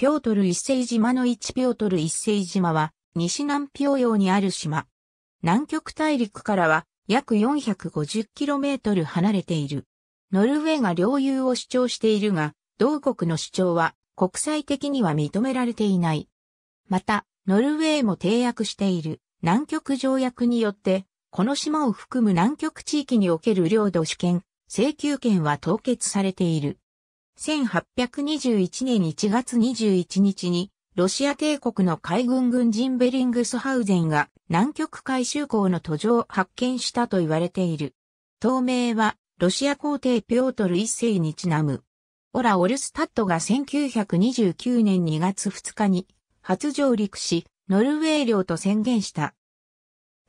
ピョートル一世島の一ピョートル一世島は、西南ピョー洋にある島。南極大陸からは、約 450km 離れている。ノルウェーが領有を主張しているが、同国の主張は、国際的には認められていない。また、ノルウェーも締約している南極条約によって、この島を含む南極地域における領土主権、請求権は凍結されている。1821年1月21日に、ロシア帝国の海軍軍人ベリングスハウゼンが南極海周港の途上を発見したと言われている。透明は、ロシア皇帝ピョートル一世にちなむ。オラ・オルスタットが1929年2月2日に初上陸し、ノルウェー領と宣言した。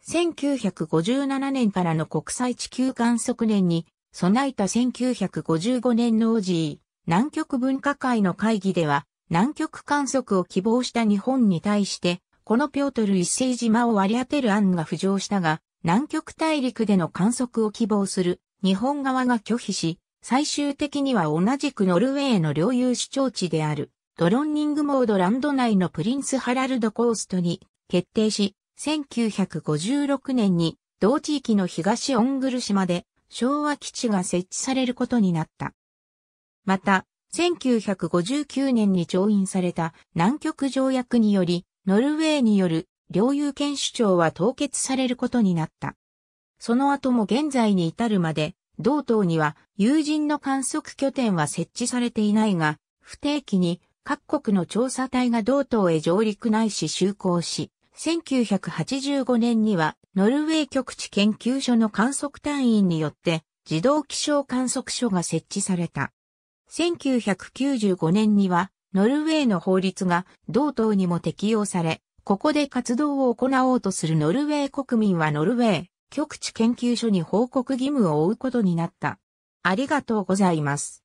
1957年からの国際地球観測年に備えた1955年のジー。南極文化会の会議では、南極観測を希望した日本に対して、このピョートル一世島を割り当てる案が浮上したが、南極大陸での観測を希望する日本側が拒否し、最終的には同じくノルウェーの領有主張地である、ドロンニングモードランド内のプリンスハラルドコーストに決定し、1956年に同地域の東オングル島で昭和基地が設置されることになった。また、1959年に調印された南極条約により、ノルウェーによる領有権主張は凍結されることになった。その後も現在に至るまで、同島には友人の観測拠点は設置されていないが、不定期に各国の調査隊が同島へ上陸ないし就航し、1985年にはノルウェー局地研究所の観測隊員によって自動気象観測所が設置された。1995年には、ノルウェーの法律が同等にも適用され、ここで活動を行おうとするノルウェー国民はノルウェー極地研究所に報告義務を負うことになった。ありがとうございます。